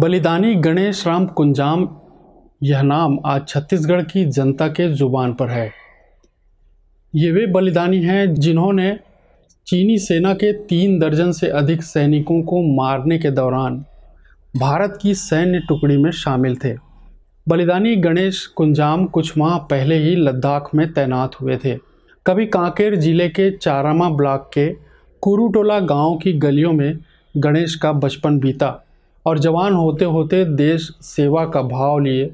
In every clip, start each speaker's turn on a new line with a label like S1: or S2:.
S1: बलिदानी गणेश राम कुंजाम यह नाम आज छत्तीसगढ़ की जनता के ज़ुबान पर है ये वे बलिदानी हैं जिन्होंने चीनी सेना के तीन दर्जन से अधिक सैनिकों को मारने के दौरान भारत की सैन्य टुकड़ी में शामिल थे बलिदानी गणेश कुंजाम कुछ माह पहले ही लद्दाख में तैनात हुए थे कभी कांकेर जिले के चारामा ब्लॉक के कुरूटोला गांव की गलियों में गणेश का बचपन बीता और जवान होते होते देश सेवा का भाव लिए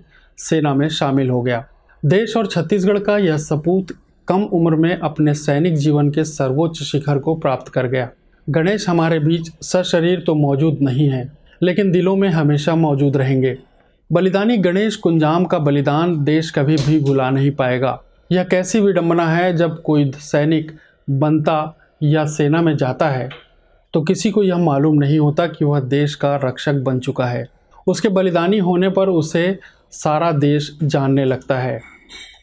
S1: सेना में शामिल हो गया देश और छत्तीसगढ़ का यह सपूत कम उम्र में अपने सैनिक जीवन के सर्वोच्च शिखर को प्राप्त कर गया गणेश हमारे बीच सशरीर तो मौजूद नहीं है लेकिन दिलों में हमेशा मौजूद रहेंगे बलिदानी गणेश कुंजाम का बलिदान देश कभी भी भुला नहीं पाएगा यह कैसी विडम्बना है जब कोई सैनिक बनता या सेना में जाता है तो किसी को यह मालूम नहीं होता कि वह देश का रक्षक बन चुका है उसके बलिदानी होने पर उसे सारा देश जानने लगता है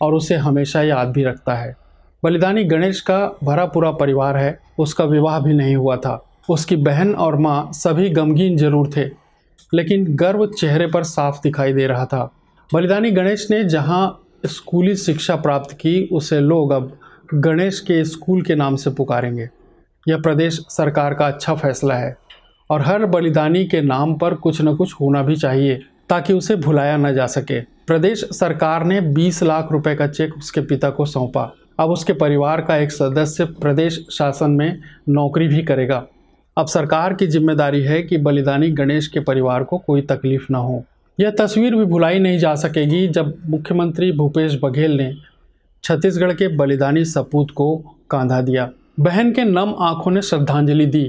S1: और उसे हमेशा याद भी रखता है बलिदानी गणेश का भरा पूरा परिवार है उसका विवाह भी नहीं हुआ था उसकी बहन और माँ सभी गमगीन जरूर थे लेकिन गर्व चेहरे पर साफ दिखाई दे रहा था बलिदानी गणेश ने जहाँ स्कूली शिक्षा प्राप्त की उसे लोग अब गणेश के स्कूल के नाम से पुकारेंगे यह प्रदेश सरकार का अच्छा फैसला है और हर बलिदानी के नाम पर कुछ न कुछ होना भी चाहिए ताकि उसे भुलाया न जा सके प्रदेश सरकार ने 20 लाख रुपए का चेक उसके पिता को सौंपा अब उसके परिवार का एक सदस्य प्रदेश शासन में नौकरी भी करेगा अब सरकार की जिम्मेदारी है कि बलिदानी गणेश के परिवार को कोई तकलीफ ना हो यह तस्वीर भी भुलाई नहीं जा सकेगी जब मुख्यमंत्री भूपेश बघेल ने छत्तीसगढ़ के बलिदानी सपूत को कांधा दिया बहन के नम आंखों ने श्रद्धांजलि दी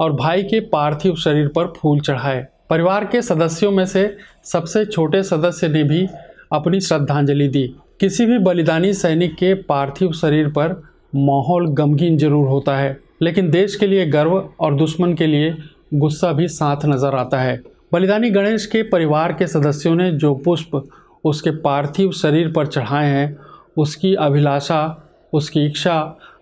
S1: और भाई के पार्थिव शरीर पर फूल चढ़ाए परिवार के सदस्यों में से सबसे छोटे सदस्य ने भी अपनी श्रद्धांजलि दी किसी भी बलिदानी सैनिक के पार्थिव शरीर पर माहौल गमगीन जरूर होता है लेकिन देश के लिए गर्व और दुश्मन के लिए गुस्सा भी साथ नज़र आता है बलिदानी गणेश के परिवार के सदस्यों ने जो पुष्प उसके पार्थिव शरीर पर चढ़ाए हैं उसकी अभिलाषा उसकी इच्छा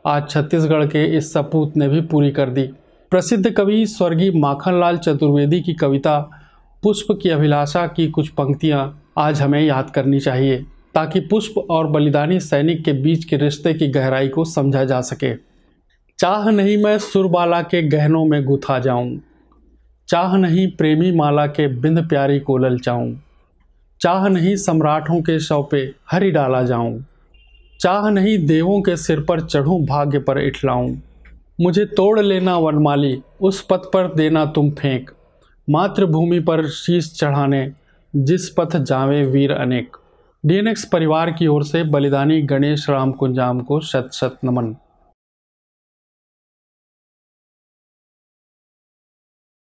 S1: आज छत्तीसगढ़ के इस सपूत ने भी पूरी कर दी प्रसिद्ध कवि स्वर्गीय माखनलाल चतुर्वेदी की कविता पुष्प की अभिलाषा की कुछ पंक्तियाँ आज हमें याद करनी चाहिए ताकि पुष्प और बलिदानी सैनिक के बीच के रिश्ते की गहराई को समझा जा सके चाह नहीं मैं सुरबाला के गहनों में गुथा जाऊं चाह नहीं प्रेमी माला के बिंद प्यारी को ललचाऊं चाह नहीं सम्राटों के शव पे हरी डाला जाऊं चाह नहीं देवों के सिर पर चढ़ूं भाग्य पर इठलाऊं मुझे तोड़ लेना वनमाली उस पथ पर देना तुम फेंक मातृभूमि पर शीश चढ़ाने जिस पथ जावे वीर अनेक डीएनएक्स परिवार की ओर से बलिदानी गणेश राम कुंजाम को शत शत नमन